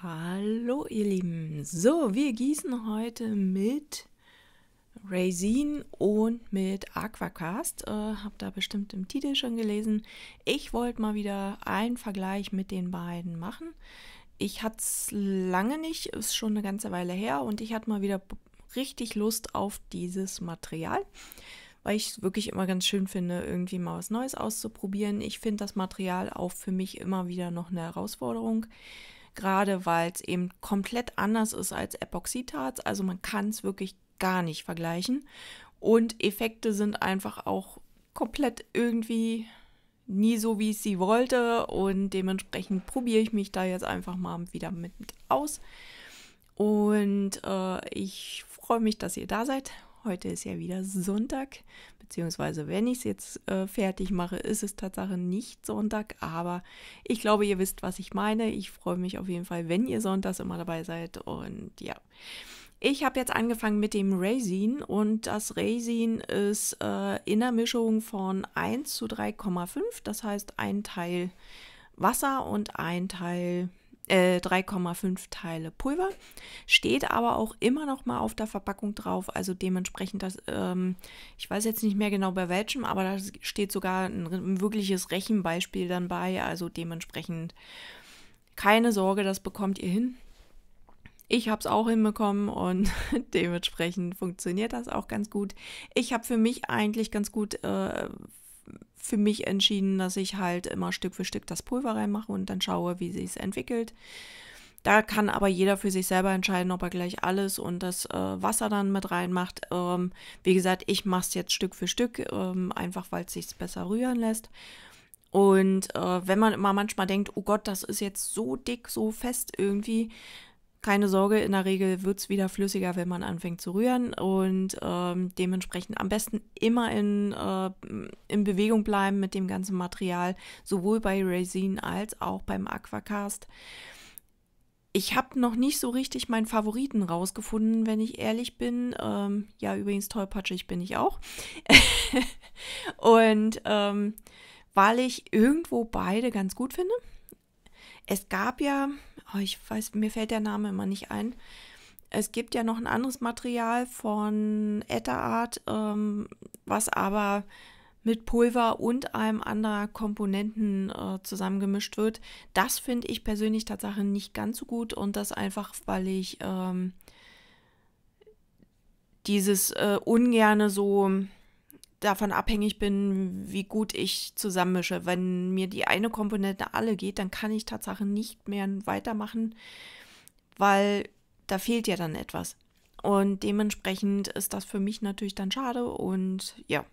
Hallo ihr Lieben. So, wir gießen heute mit Raisin und mit Aquacast. Äh, Habt ihr bestimmt im Titel schon gelesen. Ich wollte mal wieder einen Vergleich mit den beiden machen. Ich hatte es lange nicht, ist schon eine ganze Weile her und ich hatte mal wieder richtig Lust auf dieses Material, weil ich es wirklich immer ganz schön finde, irgendwie mal was Neues auszuprobieren. Ich finde das Material auch für mich immer wieder noch eine Herausforderung gerade weil es eben komplett anders ist als Epoxidharz. Also man kann es wirklich gar nicht vergleichen. Und Effekte sind einfach auch komplett irgendwie nie so, wie ich sie wollte. Und dementsprechend probiere ich mich da jetzt einfach mal wieder mit aus. Und äh, ich freue mich, dass ihr da seid. Heute ist ja wieder Sonntag beziehungsweise wenn ich es jetzt äh, fertig mache, ist es tatsächlich nicht Sonntag, aber ich glaube, ihr wisst, was ich meine. Ich freue mich auf jeden Fall, wenn ihr sonntags immer dabei seid und ja. Ich habe jetzt angefangen mit dem Raisin und das Raisin ist äh, in der Mischung von 1 zu 3,5, das heißt ein Teil Wasser und ein Teil äh, 3,5 Teile Pulver. Steht aber auch immer noch mal auf der Verpackung drauf, also dementsprechend das, ähm, ich weiß jetzt nicht mehr genau bei welchem, aber da steht sogar ein, ein wirkliches Rechenbeispiel dann bei, also dementsprechend keine Sorge, das bekommt ihr hin. Ich habe es auch hinbekommen und dementsprechend funktioniert das auch ganz gut. Ich habe für mich eigentlich ganz gut äh, für mich entschieden, dass ich halt immer Stück für Stück das Pulver reinmache und dann schaue, wie sich es entwickelt. Da kann aber jeder für sich selber entscheiden, ob er gleich alles und das äh, Wasser dann mit reinmacht. Ähm, wie gesagt, ich mache es jetzt Stück für Stück, ähm, einfach weil es sich besser rühren lässt. Und äh, wenn man immer manchmal denkt, oh Gott, das ist jetzt so dick, so fest irgendwie, keine Sorge, in der Regel wird es wieder flüssiger, wenn man anfängt zu rühren und ähm, dementsprechend am besten immer in, äh, in Bewegung bleiben mit dem ganzen Material, sowohl bei Resin als auch beim Aquacast. Ich habe noch nicht so richtig meinen Favoriten rausgefunden, wenn ich ehrlich bin. Ähm, ja, übrigens tollpatschig bin ich auch. und ähm, weil ich irgendwo beide ganz gut finde. Es gab ja, oh, ich weiß, mir fällt der Name immer nicht ein. Es gibt ja noch ein anderes Material von Etterart, ähm, was aber mit Pulver und einem anderen Komponenten äh, zusammengemischt wird. Das finde ich persönlich tatsächlich nicht ganz so gut und das einfach, weil ich ähm, dieses äh, ungerne so davon abhängig bin, wie gut ich zusammenmische. Wenn mir die eine Komponente alle geht, dann kann ich tatsächlich nicht mehr weitermachen, weil da fehlt ja dann etwas. Und dementsprechend ist das für mich natürlich dann schade und ja.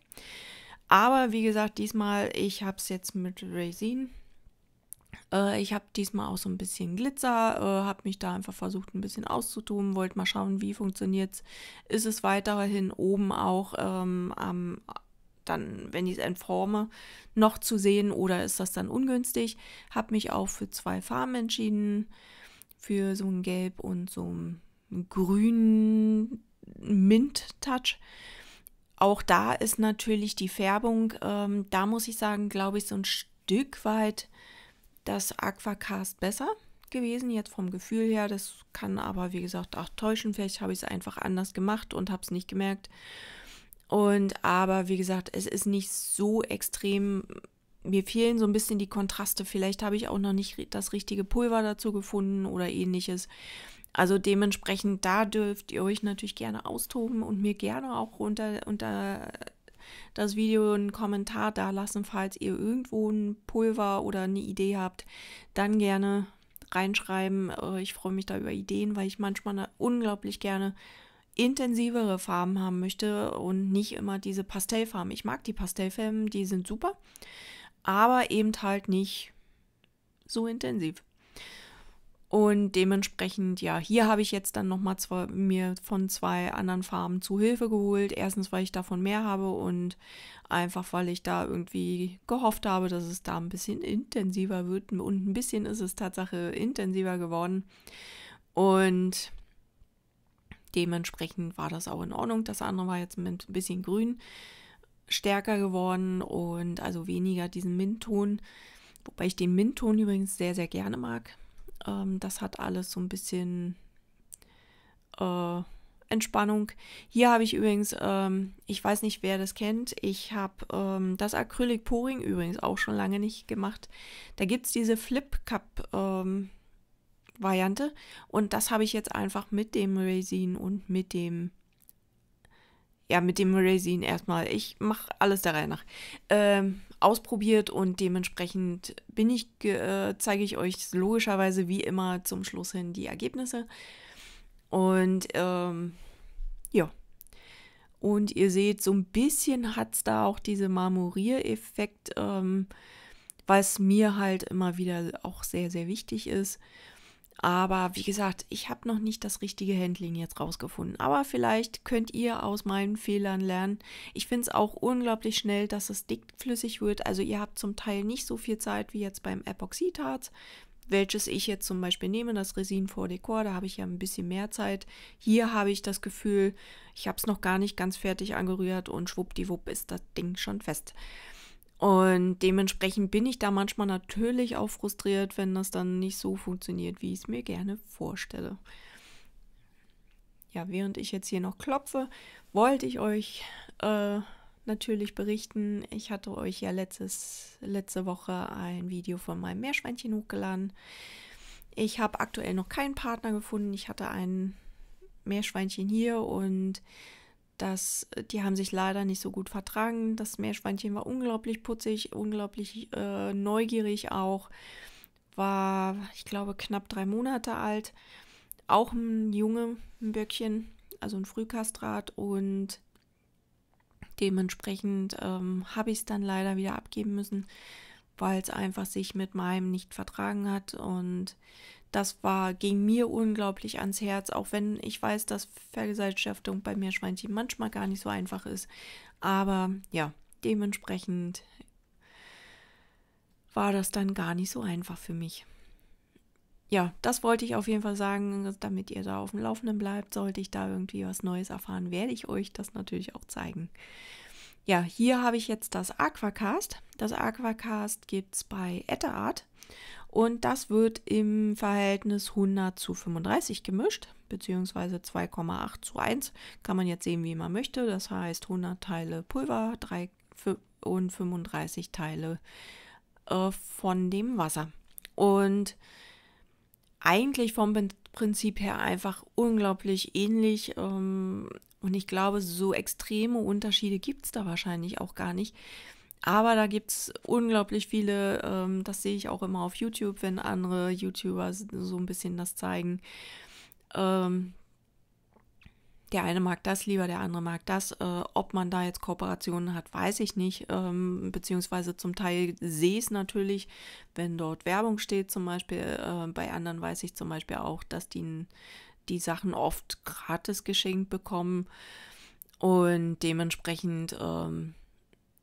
Aber wie gesagt, diesmal, ich habe es jetzt mit Racine äh, ich habe diesmal auch so ein bisschen Glitzer, äh, habe mich da einfach versucht, ein bisschen auszutun, wollte mal schauen, wie funktioniert es. Ist es weiterhin oben auch ähm, am, dann, wenn ich es entforme, noch zu sehen oder ist das dann ungünstig? Habe mich auch für zwei Farben entschieden, für so ein Gelb und so ein Grün Mint-Touch. Auch da ist natürlich die Färbung, ähm, da muss ich sagen, glaube ich, so ein Stück weit das Aquacast besser gewesen, jetzt vom Gefühl her. Das kann aber, wie gesagt, auch täuschen. Vielleicht habe ich es einfach anders gemacht und habe es nicht gemerkt. Und aber, wie gesagt, es ist nicht so extrem. Mir fehlen so ein bisschen die Kontraste. Vielleicht habe ich auch noch nicht das richtige Pulver dazu gefunden oder ähnliches. Also dementsprechend, da dürft ihr euch natürlich gerne austoben und mir gerne auch unter, unter das Video einen Kommentar da lassen, falls ihr irgendwo ein Pulver oder eine Idee habt, dann gerne reinschreiben. Äh, ich freue mich da über Ideen, weil ich manchmal unglaublich gerne intensivere Farben haben möchte und nicht immer diese Pastellfarben. Ich mag die Pastellfarben, die sind super, aber eben halt nicht so intensiv. Und dementsprechend, ja, hier habe ich jetzt dann nochmal mir von zwei anderen Farben zu Hilfe geholt. Erstens, weil ich davon mehr habe und einfach, weil ich da irgendwie gehofft habe, dass es da ein bisschen intensiver wird. Und ein bisschen ist es Tatsache intensiver geworden. Und dementsprechend war das auch in Ordnung. Das andere war jetzt mit ein bisschen grün stärker geworden und also weniger diesen Mintton. Wobei ich den Mintton übrigens sehr, sehr gerne mag ähm, das hat alles so ein bisschen äh, Entspannung. Hier habe ich übrigens, ähm, ich weiß nicht, wer das kennt, ich habe ähm, das Acrylic-Pouring übrigens auch schon lange nicht gemacht. Da gibt es diese Flip-Cup-Variante ähm, und das habe ich jetzt einfach mit dem Resin und mit dem ja, mit dem Resin erstmal, ich mache alles der Reihe nach, ähm, ausprobiert und dementsprechend bin ich, äh, zeige ich euch logischerweise wie immer zum Schluss hin die Ergebnisse. Und ähm, ja. Und ihr seht, so ein bisschen hat es da auch diese Marmoriereffekt, ähm, was mir halt immer wieder auch sehr, sehr wichtig ist. Aber wie gesagt, ich habe noch nicht das richtige Handling jetzt rausgefunden. Aber vielleicht könnt ihr aus meinen Fehlern lernen. Ich finde es auch unglaublich schnell, dass es dickflüssig wird. Also ihr habt zum Teil nicht so viel Zeit wie jetzt beim Epoxidharz, welches ich jetzt zum Beispiel nehme, das Resin vor Dekor. Da habe ich ja ein bisschen mehr Zeit. Hier habe ich das Gefühl, ich habe es noch gar nicht ganz fertig angerührt und schwuppdiwupp ist das Ding schon fest. Und dementsprechend bin ich da manchmal natürlich auch frustriert, wenn das dann nicht so funktioniert, wie ich es mir gerne vorstelle. Ja, während ich jetzt hier noch klopfe, wollte ich euch äh, natürlich berichten. Ich hatte euch ja letztes, letzte Woche ein Video von meinem Meerschweinchen hochgeladen. Ich habe aktuell noch keinen Partner gefunden. Ich hatte ein Meerschweinchen hier und dass äh, die haben sich leider nicht so gut vertragen. Das Meerschweinchen war unglaublich putzig, unglaublich äh, neugierig auch. War, ich glaube, knapp drei Monate alt. Auch ein Junge, ein Böckchen, also ein Frühkastrat. Und dementsprechend ähm, habe ich es dann leider wieder abgeben müssen, weil es einfach sich mit meinem nicht vertragen hat. Und das war, ging mir unglaublich ans Herz, auch wenn ich weiß, dass Vergesellschaftung bei mir Schweinchen manchmal gar nicht so einfach ist. Aber ja, dementsprechend war das dann gar nicht so einfach für mich. Ja, das wollte ich auf jeden Fall sagen, damit ihr da auf dem Laufenden bleibt. Sollte ich da irgendwie was Neues erfahren, werde ich euch das natürlich auch zeigen. Ja, hier habe ich jetzt das Aquacast. Das Aquacast gibt es bei Etterart. Und das wird im Verhältnis 100 zu 35 gemischt, beziehungsweise 2,8 zu 1. Kann man jetzt sehen, wie man möchte. Das heißt 100 Teile Pulver 3, und 35 Teile äh, von dem Wasser. Und eigentlich vom Prinzip her einfach unglaublich ähnlich. Ähm, und ich glaube, so extreme Unterschiede gibt es da wahrscheinlich auch gar nicht, aber da gibt es unglaublich viele, ähm, das sehe ich auch immer auf YouTube, wenn andere YouTuber so ein bisschen das zeigen. Ähm, der eine mag das lieber, der andere mag das. Äh, ob man da jetzt Kooperationen hat, weiß ich nicht. Ähm, beziehungsweise zum Teil sehe ich es natürlich, wenn dort Werbung steht zum Beispiel. Äh, bei anderen weiß ich zum Beispiel auch, dass die, die Sachen oft gratis geschenkt bekommen. Und dementsprechend ähm,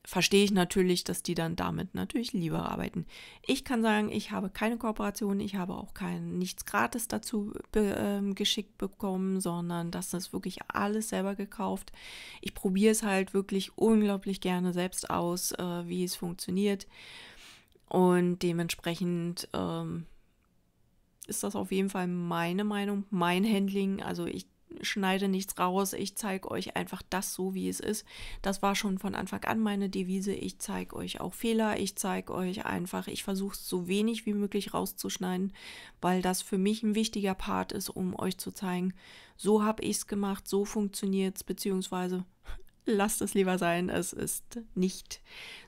verstehe ich natürlich, dass die dann damit natürlich lieber arbeiten. Ich kann sagen, ich habe keine Kooperation, ich habe auch kein, nichts gratis dazu be, ähm, geschickt bekommen, sondern das ist wirklich alles selber gekauft. Ich probiere es halt wirklich unglaublich gerne selbst aus, äh, wie es funktioniert. Und dementsprechend ähm, ist das auf jeden Fall meine Meinung, mein Handling. Also ich schneide nichts raus, ich zeige euch einfach das so, wie es ist. Das war schon von Anfang an meine Devise. Ich zeige euch auch Fehler, ich zeige euch einfach, ich versuche es so wenig wie möglich rauszuschneiden, weil das für mich ein wichtiger Part ist, um euch zu zeigen, so habe ich es gemacht, so funktioniert es, beziehungsweise lasst es lieber sein, es ist nicht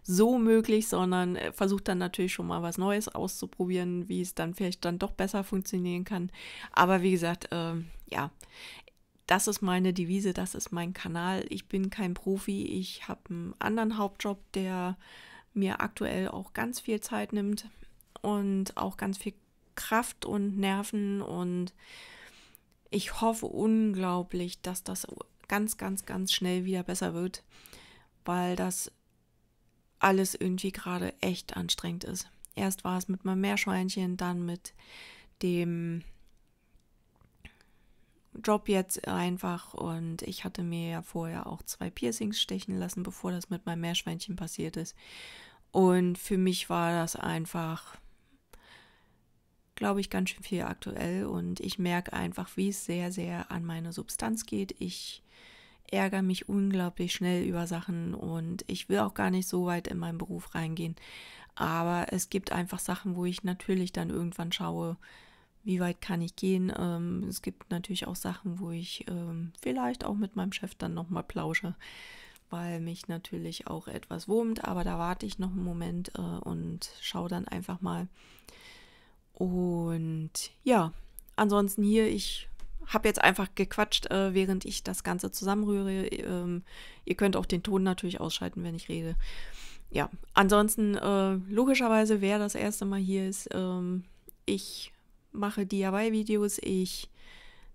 so möglich, sondern äh, versucht dann natürlich schon mal was Neues auszuprobieren, wie es dann vielleicht dann doch besser funktionieren kann. Aber wie gesagt, äh, ja, das ist meine Devise, das ist mein Kanal. Ich bin kein Profi, ich habe einen anderen Hauptjob, der mir aktuell auch ganz viel Zeit nimmt und auch ganz viel Kraft und Nerven und ich hoffe unglaublich, dass das ganz, ganz, ganz schnell wieder besser wird, weil das alles irgendwie gerade echt anstrengend ist. Erst war es mit meinem Meerschweinchen, dann mit dem Job jetzt einfach und ich hatte mir ja vorher auch zwei Piercings stechen lassen, bevor das mit meinem Meerschweinchen passiert ist. Und für mich war das einfach, glaube ich, ganz schön viel aktuell und ich merke einfach, wie es sehr, sehr an meine Substanz geht. Ich ärgere mich unglaublich schnell über Sachen und ich will auch gar nicht so weit in meinen Beruf reingehen. Aber es gibt einfach Sachen, wo ich natürlich dann irgendwann schaue, wie weit kann ich gehen. Ähm, es gibt natürlich auch Sachen, wo ich ähm, vielleicht auch mit meinem Chef dann nochmal plausche, weil mich natürlich auch etwas wurmt, aber da warte ich noch einen Moment äh, und schaue dann einfach mal. Und ja, ansonsten hier, ich habe jetzt einfach gequatscht, äh, während ich das Ganze zusammenrühre. Ähm, ihr könnt auch den Ton natürlich ausschalten, wenn ich rede. Ja, ansonsten, äh, logischerweise, wer das erste Mal hier ist, ähm, ich mache DIY-Videos, ich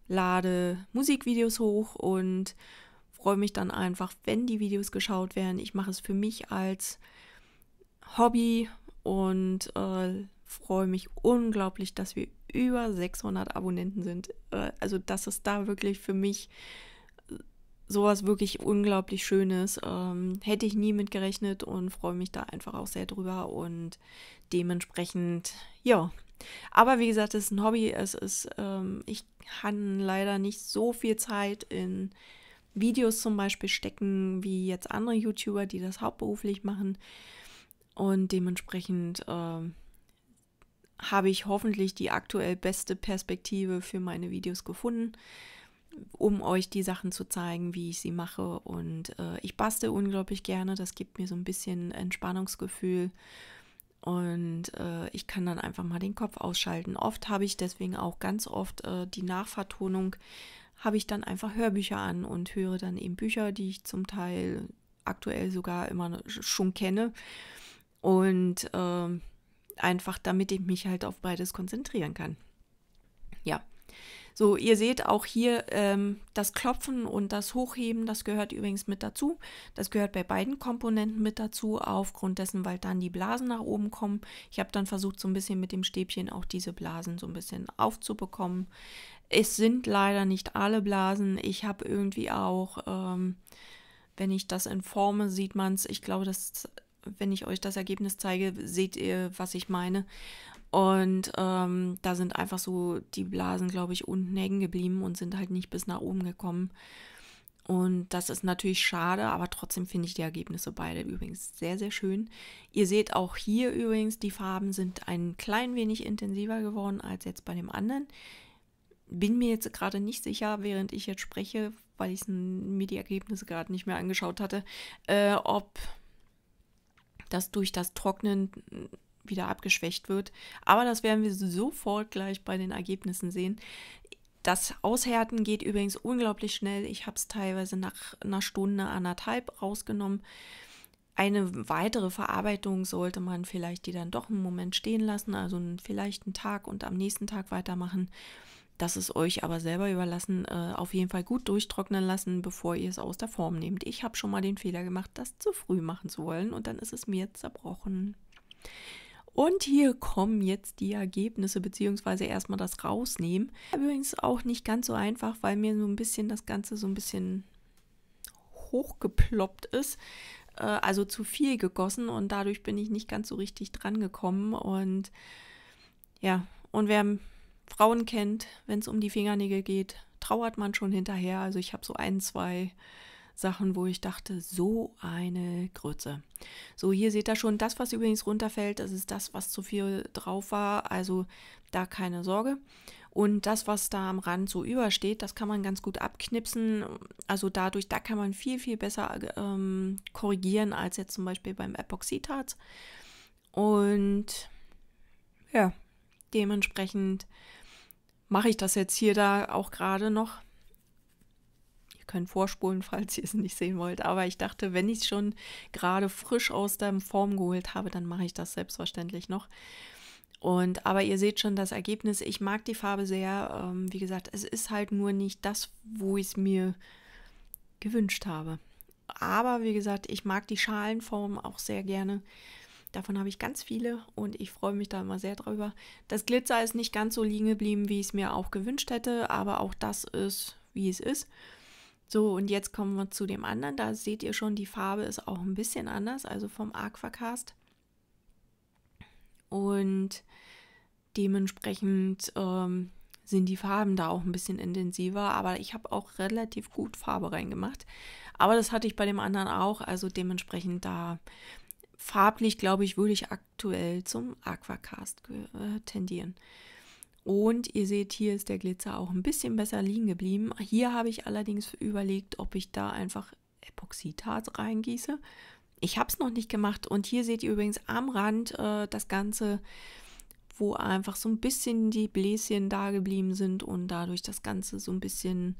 lade Musikvideos hoch und freue mich dann einfach, wenn die Videos geschaut werden. Ich mache es für mich als Hobby und äh, freue mich unglaublich, dass wir über 600 Abonnenten sind. Äh, also das ist da wirklich für mich sowas wirklich unglaublich Schönes. Ähm, hätte ich nie mit gerechnet und freue mich da einfach auch sehr drüber und dementsprechend, ja, aber wie gesagt, es ist ein Hobby. Es ist, ähm, ich kann leider nicht so viel Zeit in Videos zum Beispiel stecken, wie jetzt andere YouTuber, die das hauptberuflich machen. Und dementsprechend äh, habe ich hoffentlich die aktuell beste Perspektive für meine Videos gefunden, um euch die Sachen zu zeigen, wie ich sie mache. Und äh, ich baste unglaublich gerne. Das gibt mir so ein bisschen Entspannungsgefühl. Und äh, ich kann dann einfach mal den Kopf ausschalten. Oft habe ich deswegen auch ganz oft äh, die Nachvertonung, habe ich dann einfach Hörbücher an und höre dann eben Bücher, die ich zum Teil aktuell sogar immer schon kenne. Und äh, einfach damit ich mich halt auf beides konzentrieren kann. Ja, so, ihr seht auch hier ähm, das Klopfen und das Hochheben, das gehört übrigens mit dazu. Das gehört bei beiden Komponenten mit dazu, aufgrund dessen, weil dann die Blasen nach oben kommen. Ich habe dann versucht, so ein bisschen mit dem Stäbchen auch diese Blasen so ein bisschen aufzubekommen. Es sind leider nicht alle Blasen. Ich habe irgendwie auch, ähm, wenn ich das in informe, sieht man es. Ich glaube, dass wenn ich euch das Ergebnis zeige, seht ihr, was ich meine. Und ähm, da sind einfach so die Blasen, glaube ich, unten hängen geblieben und sind halt nicht bis nach oben gekommen. Und das ist natürlich schade, aber trotzdem finde ich die Ergebnisse beide übrigens sehr, sehr schön. Ihr seht auch hier übrigens, die Farben sind ein klein wenig intensiver geworden als jetzt bei dem anderen. Bin mir jetzt gerade nicht sicher, während ich jetzt spreche, weil ich mir die Ergebnisse gerade nicht mehr angeschaut hatte, äh, ob das durch das Trocknen wieder abgeschwächt wird. Aber das werden wir sofort gleich bei den Ergebnissen sehen. Das Aushärten geht übrigens unglaublich schnell. Ich habe es teilweise nach einer Stunde, anderthalb rausgenommen. Eine weitere Verarbeitung sollte man vielleicht die dann doch einen Moment stehen lassen, also vielleicht einen Tag und am nächsten Tag weitermachen. Das ist euch aber selber überlassen. Äh, auf jeden Fall gut durchtrocknen lassen, bevor ihr es aus der Form nehmt. Ich habe schon mal den Fehler gemacht, das zu früh machen zu wollen und dann ist es mir zerbrochen. Und hier kommen jetzt die Ergebnisse, beziehungsweise erstmal das rausnehmen. Übrigens auch nicht ganz so einfach, weil mir so ein bisschen das Ganze so ein bisschen hochgeploppt ist. Äh, also zu viel gegossen und dadurch bin ich nicht ganz so richtig dran gekommen. Und ja, und wer Frauen kennt, wenn es um die Fingernägel geht, trauert man schon hinterher. Also ich habe so ein, zwei Sachen, wo ich dachte, so eine Grütze. So, hier seht ihr schon, das, was übrigens runterfällt, das ist das, was zu viel drauf war. Also da keine Sorge. Und das, was da am Rand so übersteht, das kann man ganz gut abknipsen. Also dadurch, da kann man viel, viel besser ähm, korrigieren als jetzt zum Beispiel beim Epoxidharz. Und ja, dementsprechend mache ich das jetzt hier da auch gerade noch können vorspulen, falls ihr es nicht sehen wollt. Aber ich dachte, wenn ich es schon gerade frisch aus der Form geholt habe, dann mache ich das selbstverständlich noch. Und aber ihr seht schon das Ergebnis. Ich mag die Farbe sehr. Ähm, wie gesagt, es ist halt nur nicht das, wo ich es mir gewünscht habe. Aber wie gesagt, ich mag die Schalenform auch sehr gerne. Davon habe ich ganz viele und ich freue mich da immer sehr drüber. Das Glitzer ist nicht ganz so liegen geblieben, wie ich es mir auch gewünscht hätte, aber auch das ist, wie es ist. So, und jetzt kommen wir zu dem anderen. Da seht ihr schon, die Farbe ist auch ein bisschen anders, also vom Aquacast. Und dementsprechend ähm, sind die Farben da auch ein bisschen intensiver, aber ich habe auch relativ gut Farbe reingemacht. Aber das hatte ich bei dem anderen auch, also dementsprechend da farblich, glaube ich, würde ich aktuell zum Aquacast äh, tendieren. Und ihr seht, hier ist der Glitzer auch ein bisschen besser liegen geblieben. Hier habe ich allerdings überlegt, ob ich da einfach Epoxidharz reingieße. Ich habe es noch nicht gemacht. Und hier seht ihr übrigens am Rand äh, das Ganze, wo einfach so ein bisschen die Bläschen da geblieben sind und dadurch das Ganze so ein bisschen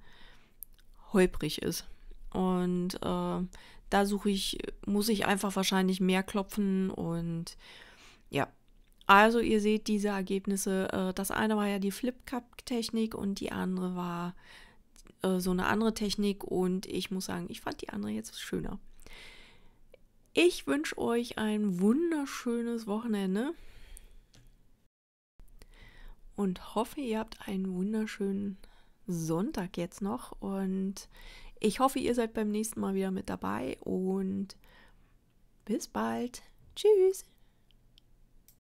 holprig ist. Und äh, da suche ich, muss ich einfach wahrscheinlich mehr klopfen und ja, also ihr seht diese Ergebnisse. Äh, das eine war ja die Flip-Cup-Technik und die andere war äh, so eine andere Technik und ich muss sagen, ich fand die andere jetzt schöner. Ich wünsche euch ein wunderschönes Wochenende und hoffe, ihr habt einen wunderschönen Sonntag jetzt noch und ich hoffe, ihr seid beim nächsten Mal wieder mit dabei und bis bald. Tschüss.